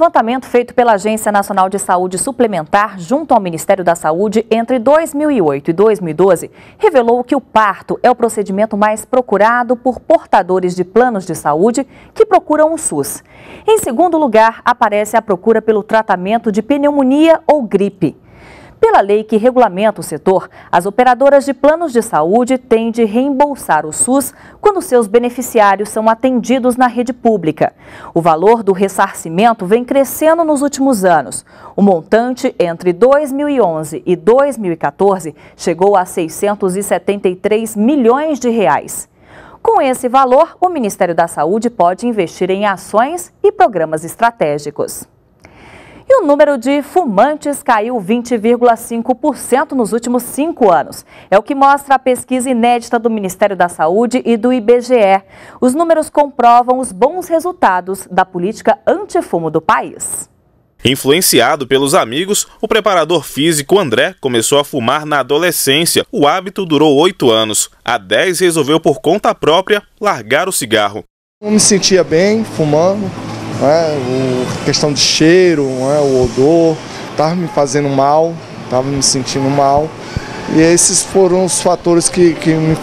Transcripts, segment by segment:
levantamento feito pela Agência Nacional de Saúde Suplementar, junto ao Ministério da Saúde, entre 2008 e 2012, revelou que o parto é o procedimento mais procurado por portadores de planos de saúde que procuram o SUS. Em segundo lugar, aparece a procura pelo tratamento de pneumonia ou gripe. Pela lei que regulamenta o setor, as operadoras de planos de saúde têm de reembolsar o SUS quando seus beneficiários são atendidos na rede pública. O valor do ressarcimento vem crescendo nos últimos anos. O montante entre 2011 e 2014 chegou a 673 milhões de reais. Com esse valor, o Ministério da Saúde pode investir em ações e programas estratégicos. E o número de fumantes caiu 20,5% nos últimos cinco anos. É o que mostra a pesquisa inédita do Ministério da Saúde e do IBGE. Os números comprovam os bons resultados da política antifumo do país. Influenciado pelos amigos, o preparador físico André começou a fumar na adolescência. O hábito durou oito anos. A 10 resolveu por conta própria largar o cigarro. Eu me sentia bem fumando, né? o, questão de cheiro, né? o odor, estava me fazendo mal, estava me sentindo mal. E esses foram os fatores que, que me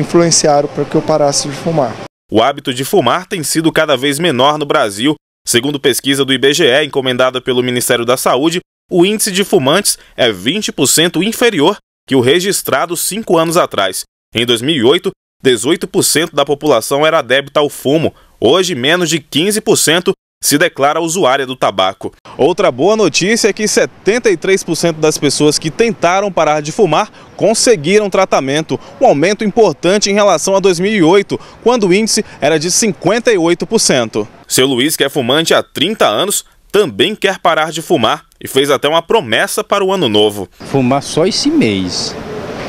influenciaram para que eu parasse de fumar. O hábito de fumar tem sido cada vez menor no Brasil. Segundo pesquisa do IBGE, encomendada pelo Ministério da Saúde, o índice de fumantes é 20% inferior que o registrado cinco anos atrás. Em 2008, 18% da população era adepta ao fumo. Hoje, menos de 15% se declara usuária do tabaco. Outra boa notícia é que 73% das pessoas que tentaram parar de fumar conseguiram tratamento, um aumento importante em relação a 2008, quando o índice era de 58%. Seu Luiz, que é fumante há 30 anos, também quer parar de fumar e fez até uma promessa para o ano novo. Fumar só esse mês,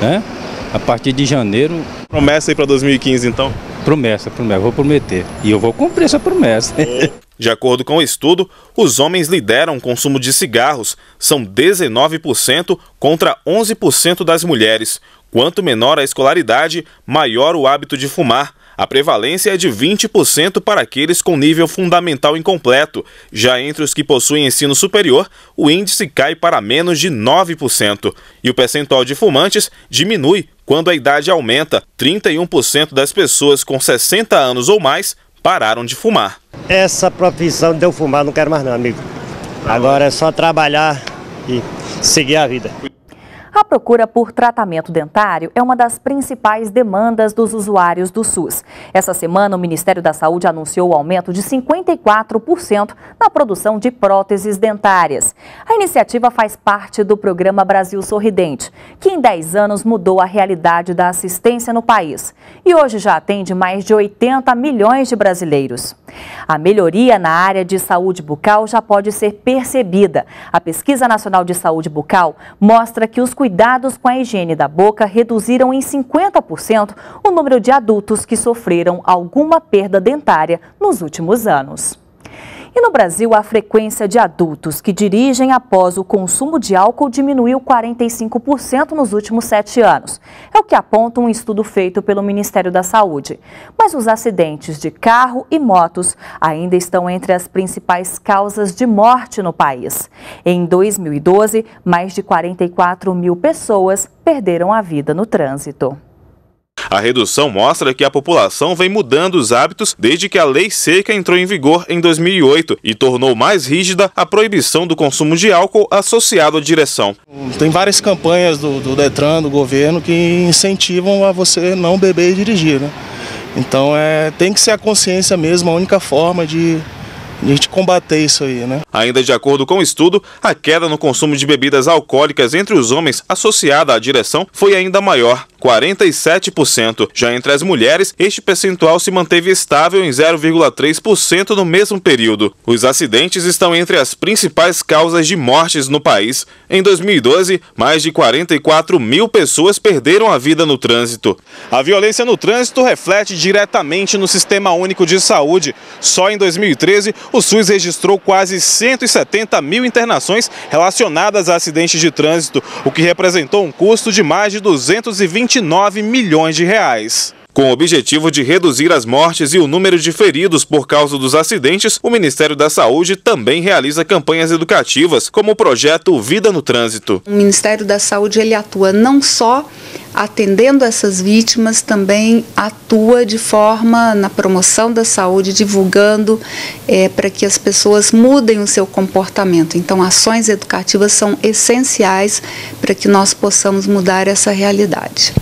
né? A partir de janeiro. Promessa aí para 2015 então? Promessa, promessa, vou prometer. E eu vou cumprir essa promessa. De acordo com o estudo, os homens lideram o consumo de cigarros, são 19% contra 11% das mulheres. Quanto menor a escolaridade, maior o hábito de fumar. A prevalência é de 20% para aqueles com nível fundamental incompleto. Já entre os que possuem ensino superior, o índice cai para menos de 9%. E o percentual de fumantes diminui quando a idade aumenta, 31% das pessoas com 60 anos ou mais pararam de fumar. Essa profissão de eu fumar não quero mais não, amigo. Agora é só trabalhar e seguir a vida. A procura por tratamento dentário é uma das principais demandas dos usuários do SUS. Essa semana, o Ministério da Saúde anunciou o aumento de 54% na produção de próteses dentárias. A iniciativa faz parte do programa Brasil Sorridente, que em 10 anos mudou a realidade da assistência no país e hoje já atende mais de 80 milhões de brasileiros. A melhoria na área de saúde bucal já pode ser percebida. A Pesquisa Nacional de Saúde Bucal mostra que os cuidados cuidados com a higiene da boca reduziram em 50% o número de adultos que sofreram alguma perda dentária nos últimos anos. Brasil, a frequência de adultos que dirigem após o consumo de álcool diminuiu 45% nos últimos sete anos. É o que aponta um estudo feito pelo Ministério da Saúde. Mas os acidentes de carro e motos ainda estão entre as principais causas de morte no país. Em 2012, mais de 44 mil pessoas perderam a vida no trânsito. A redução mostra que a população vem mudando os hábitos desde que a lei seca entrou em vigor em 2008 e tornou mais rígida a proibição do consumo de álcool associado à direção. Tem várias campanhas do, do Detran, do governo, que incentivam a você não beber e dirigir. Né? Então é, tem que ser a consciência mesmo, a única forma de, a gente combater isso aí, né? Ainda de acordo com o estudo, a queda no consumo de bebidas alcoólicas entre os homens associada à direção foi ainda maior. 47%. Já entre as mulheres, este percentual se manteve estável em 0,3% no mesmo período. Os acidentes estão entre as principais causas de mortes no país. Em 2012, mais de 44 mil pessoas perderam a vida no trânsito. A violência no trânsito reflete diretamente no Sistema Único de Saúde. Só em 2013, o SUS registrou quase 170 mil internações relacionadas a acidentes de trânsito, o que representou um custo de mais de 220 29 milhões de reais. Com o objetivo de reduzir as mortes e o número de feridos por causa dos acidentes, o Ministério da Saúde também realiza campanhas educativas, como o projeto Vida no Trânsito. O Ministério da Saúde ele atua não só atendendo essas vítimas, também atua de forma na promoção da saúde, divulgando é, para que as pessoas mudem o seu comportamento. Então, ações educativas são essenciais para que nós possamos mudar essa realidade.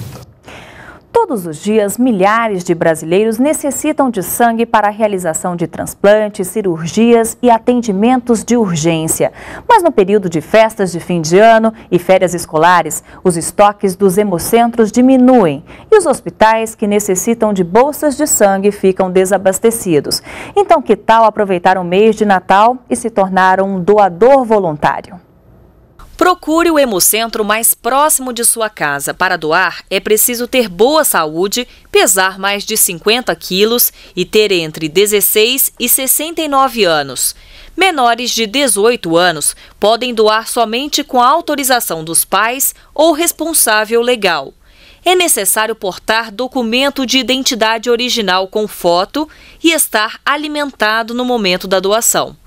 Todos os dias, milhares de brasileiros necessitam de sangue para a realização de transplantes, cirurgias e atendimentos de urgência. Mas no período de festas de fim de ano e férias escolares, os estoques dos hemocentros diminuem e os hospitais que necessitam de bolsas de sangue ficam desabastecidos. Então, que tal aproveitar o mês de Natal e se tornar um doador voluntário? Procure o hemocentro mais próximo de sua casa. Para doar, é preciso ter boa saúde, pesar mais de 50 quilos e ter entre 16 e 69 anos. Menores de 18 anos podem doar somente com a autorização dos pais ou responsável legal. É necessário portar documento de identidade original com foto e estar alimentado no momento da doação.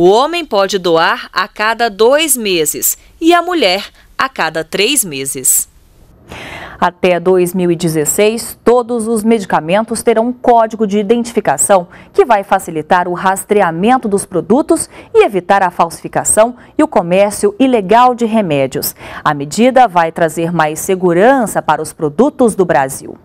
O homem pode doar a cada dois meses e a mulher a cada três meses. Até 2016, todos os medicamentos terão um código de identificação que vai facilitar o rastreamento dos produtos e evitar a falsificação e o comércio ilegal de remédios. A medida vai trazer mais segurança para os produtos do Brasil.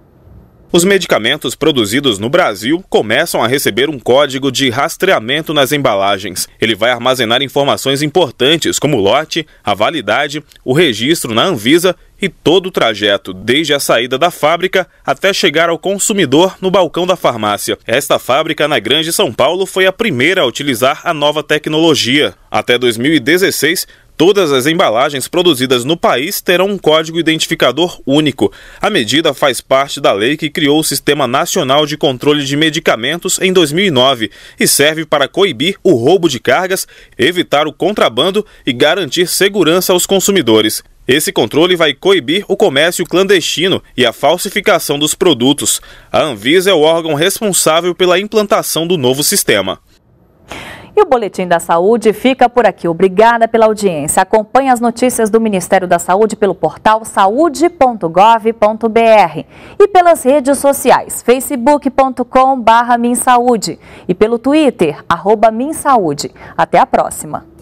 Os medicamentos produzidos no Brasil começam a receber um código de rastreamento nas embalagens. Ele vai armazenar informações importantes como o lote, a validade, o registro na Anvisa e todo o trajeto, desde a saída da fábrica até chegar ao consumidor no balcão da farmácia. Esta fábrica na Grande São Paulo foi a primeira a utilizar a nova tecnologia. Até 2016, Todas as embalagens produzidas no país terão um código identificador único. A medida faz parte da lei que criou o Sistema Nacional de Controle de Medicamentos em 2009 e serve para coibir o roubo de cargas, evitar o contrabando e garantir segurança aos consumidores. Esse controle vai coibir o comércio clandestino e a falsificação dos produtos. A Anvisa é o órgão responsável pela implantação do novo sistema. E o Boletim da Saúde fica por aqui. Obrigada pela audiência. Acompanhe as notícias do Ministério da Saúde pelo portal saude.gov.br e pelas redes sociais facebook.com e pelo Twitter, arroba Minsaúde. Até a próxima!